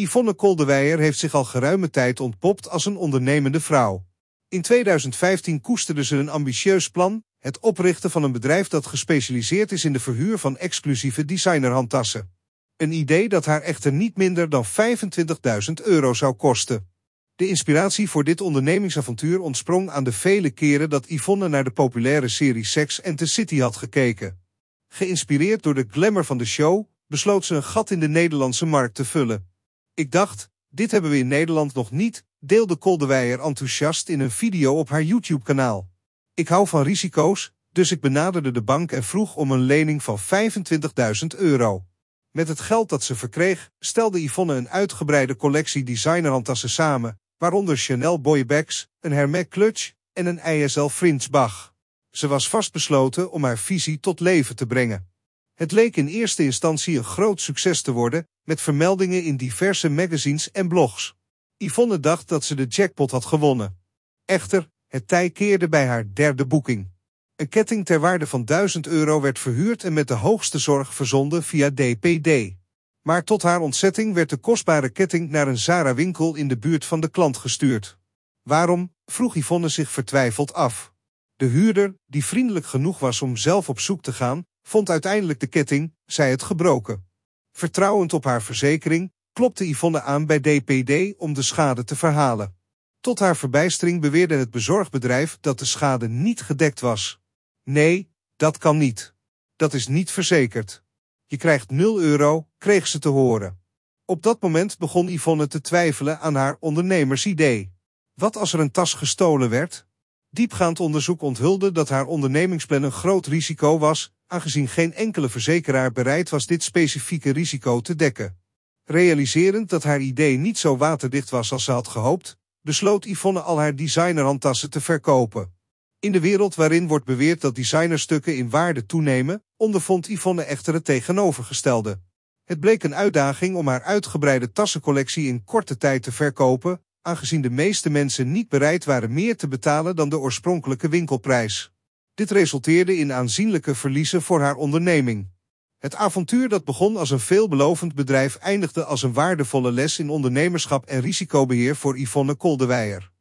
Yvonne Koldewijer heeft zich al geruime tijd ontpopt als een ondernemende vrouw. In 2015 koesterde ze een ambitieus plan, het oprichten van een bedrijf dat gespecialiseerd is in de verhuur van exclusieve designerhandtassen. Een idee dat haar echter niet minder dan 25.000 euro zou kosten. De inspiratie voor dit ondernemingsavontuur ontsprong aan de vele keren dat Yvonne naar de populaire serie Sex and the City had gekeken. Geïnspireerd door de glamour van de show, besloot ze een gat in de Nederlandse markt te vullen. Ik dacht, dit hebben we in Nederland nog niet, deelde Koldewijer enthousiast in een video op haar YouTube-kanaal. Ik hou van risico's, dus ik benaderde de bank en vroeg om een lening van 25.000 euro. Met het geld dat ze verkreeg, stelde Yvonne een uitgebreide collectie designerhandtassen samen, waaronder Chanel Boybags, een Hermès Clutch en een ISL bag. Ze was vastbesloten om haar visie tot leven te brengen. Het leek in eerste instantie een groot succes te worden, met vermeldingen in diverse magazines en blogs. Yvonne dacht dat ze de jackpot had gewonnen. Echter, het tij keerde bij haar derde boeking. Een ketting ter waarde van 1000 euro werd verhuurd en met de hoogste zorg verzonden via DPD. Maar tot haar ontzetting werd de kostbare ketting naar een Zara-winkel in de buurt van de klant gestuurd. Waarom, vroeg Yvonne zich vertwijfeld af. De huurder, die vriendelijk genoeg was om zelf op zoek te gaan, vond uiteindelijk de ketting, zij het gebroken. Vertrouwend op haar verzekering, klopte Yvonne aan bij DPD om de schade te verhalen. Tot haar verbijstering beweerde het bezorgbedrijf dat de schade niet gedekt was. Nee, dat kan niet. Dat is niet verzekerd. Je krijgt 0 euro, kreeg ze te horen. Op dat moment begon Yvonne te twijfelen aan haar ondernemersidee. Wat als er een tas gestolen werd? Diepgaand onderzoek onthulde dat haar ondernemingsplan een groot risico was aangezien geen enkele verzekeraar bereid was dit specifieke risico te dekken. Realiserend dat haar idee niet zo waterdicht was als ze had gehoopt, besloot Yvonne al haar designerhandtassen te verkopen. In de wereld waarin wordt beweerd dat designerstukken in waarde toenemen, ondervond Yvonne echter het tegenovergestelde. Het bleek een uitdaging om haar uitgebreide tassencollectie in korte tijd te verkopen, aangezien de meeste mensen niet bereid waren meer te betalen dan de oorspronkelijke winkelprijs. Dit resulteerde in aanzienlijke verliezen voor haar onderneming. Het avontuur dat begon als een veelbelovend bedrijf eindigde als een waardevolle les in ondernemerschap en risicobeheer voor Yvonne Koldewijer.